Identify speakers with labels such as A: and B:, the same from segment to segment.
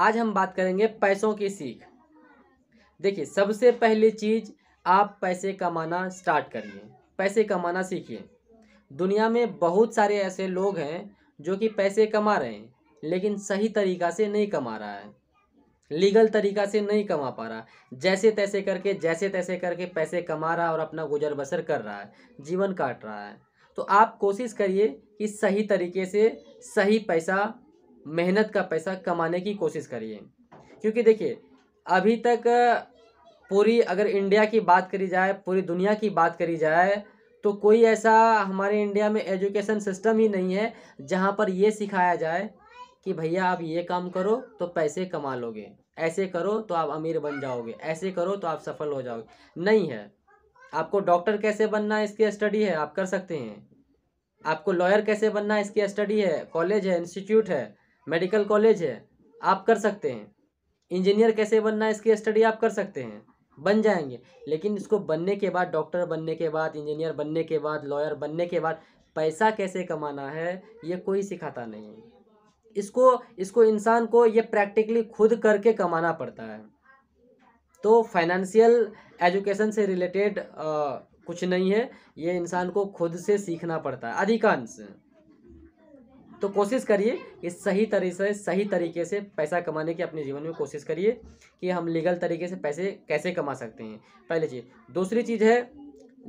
A: आज हम बात करेंगे पैसों की सीख देखिए सबसे पहली चीज़ आप पैसे कमाना स्टार्ट करिए पैसे कमाना सीखिए दुनिया में बहुत सारे ऐसे लोग हैं जो कि पैसे कमा रहे हैं लेकिन सही तरीका से नहीं कमा रहा है लीगल तरीका से नहीं कमा पा रहा जैसे तैसे करके जैसे तैसे करके पैसे कमा रहा और अपना गुजर बसर कर रहा है जीवन काट रहा है तो आप कोशिश करिए कि सही तरीके से सही पैसा मेहनत का पैसा कमाने की कोशिश करिए क्योंकि देखिए अभी तक पूरी अगर इंडिया की बात करी जाए पूरी दुनिया की बात करी जाए तो कोई ऐसा हमारे इंडिया में एजुकेशन सिस्टम ही नहीं है जहाँ पर ये सिखाया जाए कि भैया आप ये काम करो तो पैसे कमा लोगे ऐसे करो तो आप अमीर बन जाओगे ऐसे करो तो आप सफल हो जाओगे नहीं है आपको डॉक्टर कैसे बनना है इसकी स्टडी है आप कर सकते हैं आपको लॉयर कैसे बनना है इसकी स्टडी है कॉलेज है इंस्टीट्यूट है मेडिकल कॉलेज है आप कर सकते हैं इंजीनियर कैसे बनना है इसकी स्टडी आप कर सकते हैं बन जाएंगे लेकिन इसको बनने के बाद डॉक्टर बनने के बाद इंजीनियर बनने के बाद लॉयर बनने के बाद पैसा कैसे कमाना है ये कोई सिखाता नहीं इसको इसको इंसान को ये प्रैक्टिकली खुद करके कमाना पड़ता है तो फाइनेंशियल एजुकेशन से रिलेटेड कुछ नहीं है ये इंसान को खुद से सीखना पड़ता है अधिकांश तो कोशिश करिए कि सही तरीके से सही तरीके से पैसा कमाने की अपने जीवन में कोशिश करिए कि हम लीगल तरीके से पैसे कैसे कमा सकते हैं पहली चीज़ दूसरी चीज़ है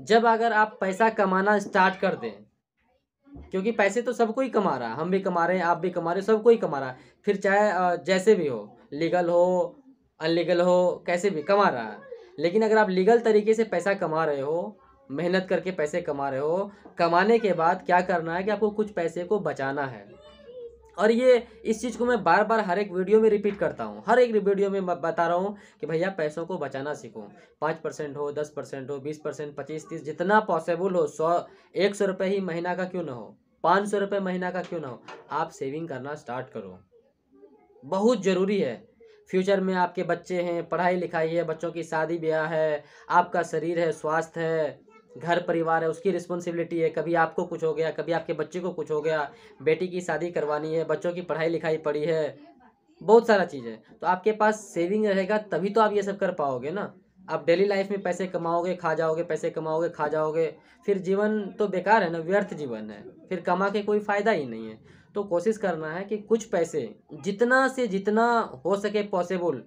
A: जब अगर आप पैसा कमाना स्टार्ट कर दें क्योंकि पैसे तो सब कोई कमा रहा है हम भी कमा रहे हैं आप भी कमा रहे हैं सब कोई कमा रहा है फिर चाहे जैसे भी हो लीगल हो अनलीगल हो कैसे भी कमा रहा है लेकिन अगर आप लीगल तरीके से पैसा कमा रहे हो मेहनत करके पैसे कमा रहे हो कमाने के बाद क्या करना है कि आपको कुछ पैसे को बचाना है और ये इस चीज़ को मैं बार बार हर एक वीडियो में रिपीट करता हूँ हर एक वीडियो में बता रहा हूँ कि भैया पैसों को बचाना सीखो पाँच परसेंट हो दस परसेंट हो बीस परसेंट पच्चीस तीस जितना पॉसिबल हो सौ एक सौ रुपये ही महीना का क्यों ना हो पाँच सौ रुपये महीना का क्यों ना हो आप सेविंग करना स्टार्ट करो बहुत ज़रूरी है फ्यूचर में आपके बच्चे हैं पढ़ाई लिखाई है बच्चों की शादी ब्याह है आपका शरीर है स्वास्थ्य है घर परिवार है उसकी रिस्पॉन्सिबिलिटी है कभी आपको कुछ हो गया कभी आपके बच्चे को कुछ हो गया बेटी की शादी करवानी है बच्चों की पढ़ाई लिखाई पड़ी है बहुत सारा चीज़ है तो आपके पास सेविंग रहेगा तभी तो आप ये सब कर पाओगे ना आप डेली लाइफ में पैसे कमाओगे खा जाओगे पैसे कमाओगे खा जाओगे फिर जीवन तो बेकार है ना व्यर्थ जीवन है फिर कमा के कोई फ़ायदा ही नहीं है तो कोशिश करना है कि कुछ पैसे जितना से जितना हो सके पॉसिबल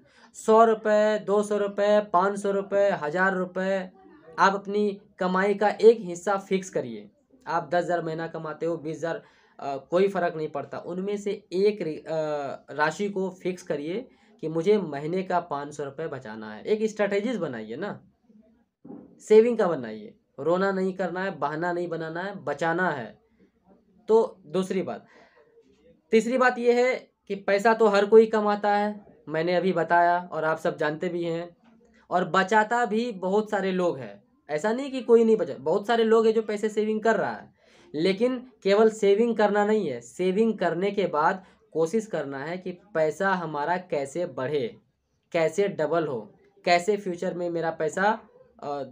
A: सौ रुपये दो सौ रुपये पाँच सौ रुपये हज़ार रुपये आप अपनी कमाई का एक हिस्सा फिक्स करिए आप दस हज़ार महीना कमाते हो बीस हज़ार कोई फ़र्क नहीं पड़ता उनमें से एक राशि को फिक्स करिए कि मुझे महीने का पाँच सौ रुपये बचाना है एक स्ट्रेटेजीज बनाइए ना सेविंग का बनाइए रोना नहीं करना है बहाना नहीं बनाना है बचाना है तो दूसरी बात तीसरी बात यह है कि पैसा तो हर कोई कमाता है मैंने अभी बताया और आप सब जानते भी हैं और बचाता भी बहुत सारे लोग हैं ऐसा नहीं कि कोई नहीं बचा बहुत सारे लोग हैं जो पैसे सेविंग कर रहा है लेकिन केवल सेविंग करना नहीं है सेविंग करने के बाद कोशिश करना है कि पैसा हमारा कैसे बढ़े कैसे डबल हो कैसे फ्यूचर में मेरा पैसा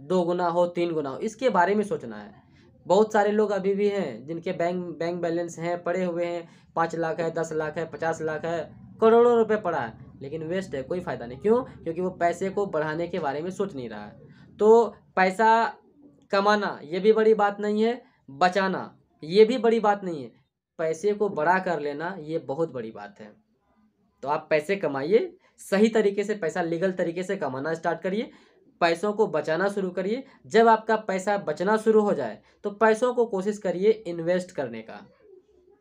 A: दो गुना हो तीन गुना हो इसके बारे में सोचना है बहुत सारे लोग अभी भी हैं जिनके बैंक बैंक बैलेंस हैं पड़े हुए हैं पाँच लाख है दस लाख है पचास लाख है करोड़ों रुपए पड़ा है लेकिन वेस्ट है कोई फ़ायदा नहीं क्यों क्योंकि वो पैसे को बढ़ाने के बारे में सोच नहीं रहा है तो पैसा कमाना ये भी बड़ी बात नहीं है बचाना ये भी बड़ी बात नहीं है पैसे को बड़ा कर लेना ये बहुत बड़ी बात है तो आप पैसे कमाइए सही तरीके से पैसा लीगल तरीके से कमाना स्टार्ट करिए पैसों को बचाना शुरू करिए जब आपका पैसा बचना शुरू हो जाए तो पैसों को कोशिश करिए इन्वेस्ट करने का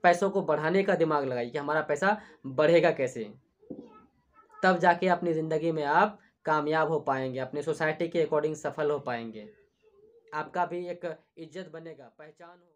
A: पैसों को बढ़ाने का दिमाग लगाइए कि हमारा पैसा बढ़ेगा कैसे तब जाके अपनी ज़िंदगी में आप कामयाब हो पाएंगे अपने सोसाइटी के अकॉर्डिंग सफल हो पाएंगे आपका भी एक इज्जत बनेगा पहचान